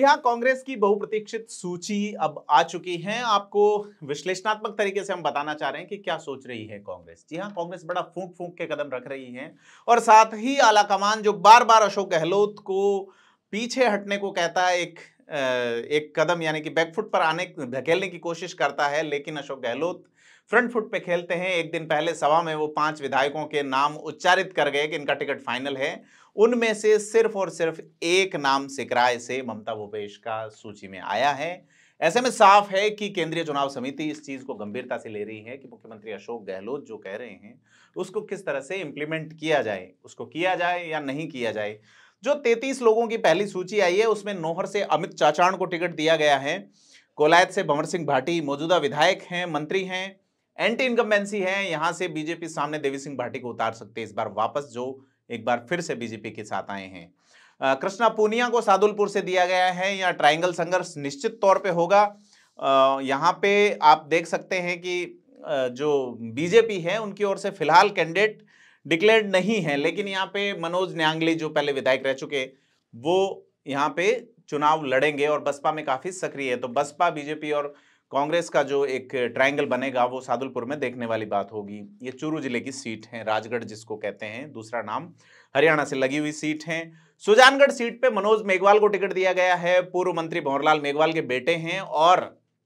हाँ कांग्रेस की बहुप्रतीक्षित सूची अब आ चुकी है आपको विश्लेषणात्मक तरीके से हम बताना चाह रहे हैं कि क्या सोच रही है कांग्रेस जी हाँ कांग्रेस बड़ा फूंक फूंक के कदम रख रही है और साथ ही आलाकमान जो बार बार अशोक गहलोत को पीछे हटने को कहता है एक एक कदम यानी कि बैकफुट पर आने धकेलने की कोशिश करता है लेकिन अशोक गहलोत फ्रंट फुट पे खेलते हैं एक दिन पहले सभा में वो पांच विधायकों के नाम उच्चारित कर गए कि इनका टिकट फाइनल है उनमें से सिर्फ और सिर्फ एक नाम सिकराय से ममता भूपेश का सूची में आया है ऐसे में साफ है कि केंद्रीय चुनाव समिति इस चीज को गंभीरता से ले रही है कि मुख्यमंत्री अशोक गहलोत जो कह रहे हैं उसको किस तरह से इम्प्लीमेंट किया जाए उसको किया जाए या नहीं किया जाए जो 33 लोगों की पहली सूची आई है उसमें नोहर से अमित चाचाण को टिकट दिया गया है कोलायत से भंवर सिंह भाटी मौजूदा विधायक हैं मंत्री हैं एंटी इनकम्बेंसी है यहां से बीजेपी सामने देवी सिंह भाटी को उतार सकते हैं इस बार वापस जो एक बार फिर से बीजेपी के साथ आए हैं कृष्णा पूनिया को सादुलपुर से दिया गया है या ट्राइंगल संघर्ष निश्चित तौर पे होगा यहाँ पे आप देख सकते हैं कि जो बीजेपी है उनकी ओर से फिलहाल कैंडिडेट डिक्लेयर्ड नहीं है लेकिन यहाँ पे मनोज न्यांगली जो पहले विधायक रह चुके वो यहाँ पे चुनाव लड़ेंगे और बसपा में काफ़ी सक्रिय है तो बसपा बीजेपी और कांग्रेस का जो एक ट्रायंगल बनेगा वो सादुलपुर में देखने वाली बात होगी ये चूरू जिले की सीट है राजगढ़ जिसको कहते हैं दूसरा नाम हरियाणा से लगी हुई सीट है सुजानगढ़ सीट पे मनोज मेघवाल को टिकट दिया गया है पूर्व मंत्री भंवरलाल मेघवाल के बेटे हैं और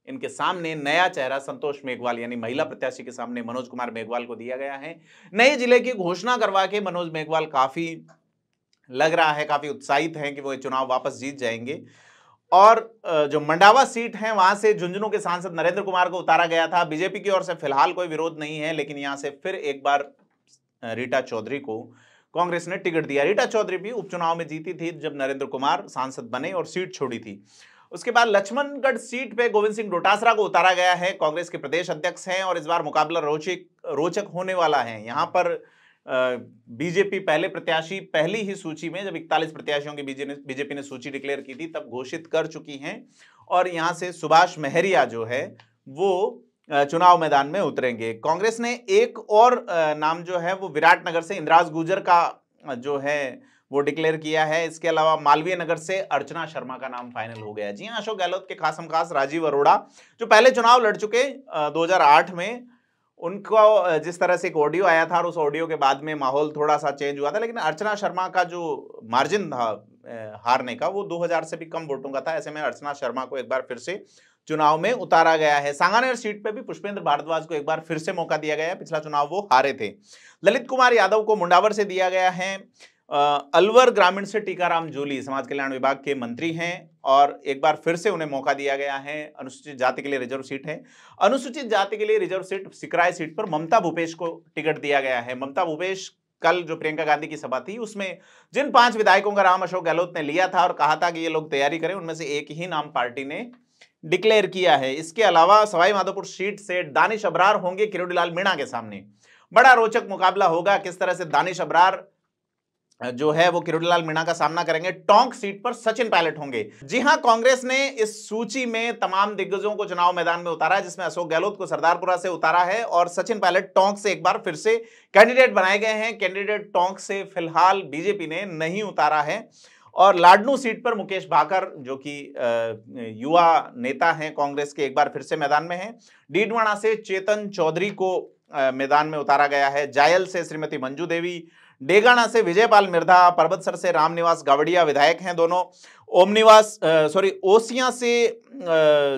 इनके सामने नया चेहरा संतोष मेघवाल यानी महिला प्रत्याशी के सामने मनोज कुमार मेघवाल को दिया गया है नए जिले की घोषणा करवा के मनोज मेघवाल काफी लग रहा है काफी उत्साहित हैं कि वो चुनाव वापस जीत जाएंगे और जो मंडावा सीट है वहां से झुंझुनू के सांसद नरेंद्र कुमार को उतारा गया था बीजेपी की ओर से फिलहाल कोई विरोध नहीं है लेकिन यहां से फिर एक बार रीटा चौधरी को कांग्रेस ने टिकट दिया रीटा चौधरी भी उपचुनाव में जीती थी जब नरेंद्र कुमार सांसद बने और सीट छोड़ी थी उसके बाद लक्ष्मणगढ़ सीट पे गोविंद सिंह डोटासरा को उतारा गया है कांग्रेस के प्रदेश अध्यक्ष हैं और इस बार मुकाबला रोचक रोचक होने वाला है यहाँ पर बीजेपी पहले प्रत्याशी पहली ही सूची में जब इकतालीस प्रत्याशियों की बीजेपी ने सूची डिक्लेयर की थी तब घोषित कर चुकी हैं और यहाँ से सुभाष मेहरिया जो है वो चुनाव मैदान में उतरेंगे कांग्रेस ने एक और नाम जो है वो विराट नगर से इंदिराज गुजर का जो है वो डिक्लेयर किया है इसके अलावा मालवीय नगर से अर्चना शर्मा का नाम फाइनल हो गया जी हाँ अशोक गहलोत के खासम खास राजीव अरोड़ा जो पहले चुनाव लड़ चुके दो में उनको जिस तरह से एक ऑडियो आया था और उस ऑडियो के बाद में माहौल थोड़ा सा चेंज हुआ था लेकिन अर्चना शर्मा का जो मार्जिन था हारने का वो 2000 से भी कम वोटों का था ऐसे में अर्चना शर्मा को एक बार फिर से चुनाव में उतारा गया है सांगानेर सीट पर भी पुष्पेंद्र भारद्वाज को एक बार फिर से मौका दिया गया है पिछला चुनाव वो हारे थे ललित कुमार यादव को मुंडावर से दिया गया है अलवर ग्रामीण से टीकाराम जूली समाज कल्याण विभाग के मंत्री हैं और एक बार फिर से उन्हें मौका दिया गया है अनुसूचित जाति के लिए रिजर्व सीट है अनुसूचित जाति के लिए रिजर्व सीट सिकराय सीट पर ममता भूपेश को टिकट दिया गया है ममता भूपेश कल जो प्रियंका गांधी की सभा थी उसमें जिन पांच विधायकों का राम अशोक गहलोत ने लिया था और कहा था कि ये लोग तैयारी करें उनमें से एक ही नाम पार्टी ने डिक्लेयर किया है इसके अलावा सवाई माधोपुर सीट से दानिश अबरार होंगे किरोड़ीलाल मीणा के सामने बड़ा रोचक मुकाबला होगा किस तरह से दानिश अबरार जो है वो किरोड़ीलाल मीणा का सामना करेंगे टोंक सीट पर सचिन पायलट होंगे जी हां कांग्रेस ने इस सूची में तमाम दिग्गजों को चुनाव मैदान में उतारा है जिसमें अशोक गहलोत को सरदारपुरा से उतारा है और सचिन पायलट टोंक से एक बार फिर से कैंडिडेट बनाए गए हैं कैंडिडेट टोंक से फिलहाल बीजेपी ने नहीं उतारा है और लाडनू सीट पर मुकेश भाकर जो कि युवा नेता हैं कांग्रेस के एक बार फिर से मैदान में हैं डीडवाणा से चेतन चौधरी को मैदान में उतारा गया है जायल से श्रीमती मंजू देवी डेगाना से विजयपाल मिर्धा पर्वतसर से रामनिवास गावड़िया विधायक हैं दोनों ओमनिवास सॉरी ओसिया से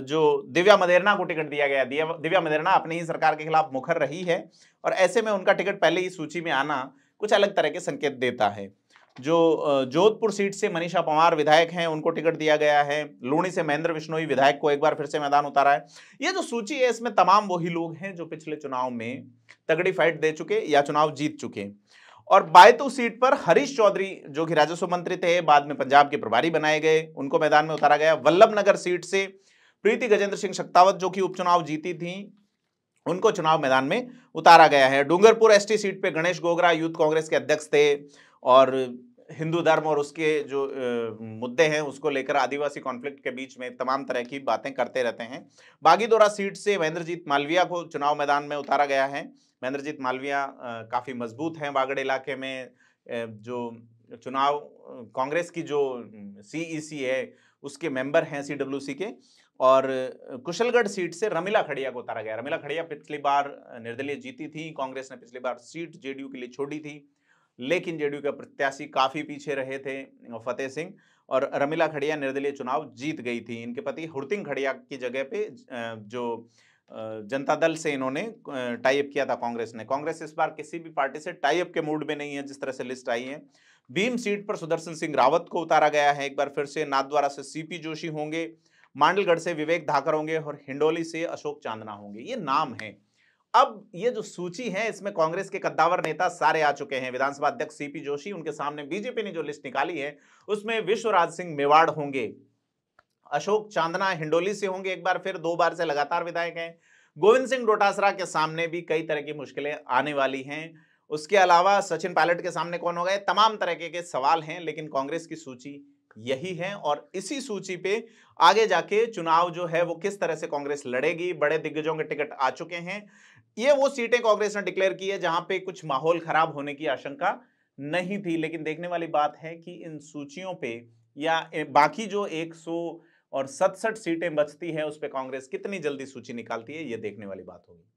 जो दिव्या मदेरना को टिकट दिया गया दिव्या मदेरना अपनी ही सरकार के खिलाफ मुखर रही है और ऐसे में उनका टिकट पहले ही सूची में आना कुछ अलग तरह के संकेत देता है जो जोधपुर सीट से मनीषा पंवार विधायक हैं उनको टिकट दिया गया है लूणी से महेंद्र विश्नोई विधायक को एक बार फिर से मैदान उतारा है ये जो सूची है इसमें तमाम वही लोग हैं जो पिछले चुनाव में तगड़ी फाइट दे चुके या चुनाव जीत चुके और बायतू तो सीट पर हरीश चौधरी जो कि राजस्व मंत्री थे बाद में पंजाब के प्रभारी बनाए गए उनको मैदान में उतारा गया वल्लभ नगर सीट से प्रीति गजेंद्र सिंह शक्तावत जो कि उपचुनाव जीती थी उनको चुनाव मैदान में उतारा गया है डूंगरपुर एसटी सीट पे गणेश गोगरा यूथ कांग्रेस के अध्यक्ष थे और हिंदू धर्म और उसके जो मुद्दे हैं उसको लेकर आदिवासी कॉन्फ्लिक्ट के बीच में तमाम तरह की बातें करते रहते हैं बागीदोरा सीट से महेंद्रजीत मालविया को चुनाव मैदान में उतारा गया है महेंद्रजीत मालविया काफ़ी मजबूत हैं बागड़ इलाके में जो चुनाव कांग्रेस की जो सीईसी है उसके मेंबर हैं सीडब्ल्यूसी के और कुशलगढ़ सीट से रमिला खड़िया को उतारा गया रमिला खड़िया पिछली बार निर्दलीय जीती थी कांग्रेस ने पिछली बार सीट जेडीयू के लिए छोड़ी थी लेकिन जेडीयू के प्रत्याशी काफ़ी पीछे रहे थे फतेह सिंह और रमिला खड़िया निर्दलीय चुनाव जीत गई थी इनके पति हुरतिंग खड़िया की जगह पे जो जनता दल से इन्होंने टाइप किया था कांग्रेस ने कांग्रेस इस बार किसी भी पार्टी से टाइप के मूड में नहीं है जिस तरह से लिस्ट आई है भीम सीट पर सुदर्शन सिंह रावत को उतारा गया है एक बार फिर से नाथद्वारा से सीपी जोशी होंगे मांडलगढ़ से विवेक धाकर होंगे और हिंडोली से अशोक चांदना होंगे ये नाम है अब ये जो सूची है इसमें कांग्रेस के कद्दावर नेता सारे आ चुके हैं विधानसभा अध्यक्ष सीपी जोशी उनके सामने बीजेपी ने जो लिस्ट निकाली है उसमें विश्वराज सिंह मेवाड़ होंगे अशोक चांदना हिंडोली से होंगे एक बार फिर दो बार से लगातार विधायक हैं गोविंद सिंह डोटासरा के सामने भी कई तरह की मुश्किलें आने वाली हैं उसके अलावा सचिन पायलट के सामने कौन होगा तमाम तरह के सवाल हैं लेकिन कांग्रेस की सूची यही है और इसी सूची पे आगे जाके चुनाव जो है वो किस तरह से कांग्रेस लड़ेगी बड़े दिग्गजों के टिकट आ चुके हैं ये वो सीटें कांग्रेस ने डिक्लेयर की है जहां पे कुछ माहौल खराब होने की आशंका नहीं थी लेकिन देखने वाली बात है कि इन सूचियों पे या बाकी जो एक सौ और सतसठ सीटें बचती हैं उस पर कांग्रेस कितनी जल्दी सूची निकालती है ये देखने वाली बात होगी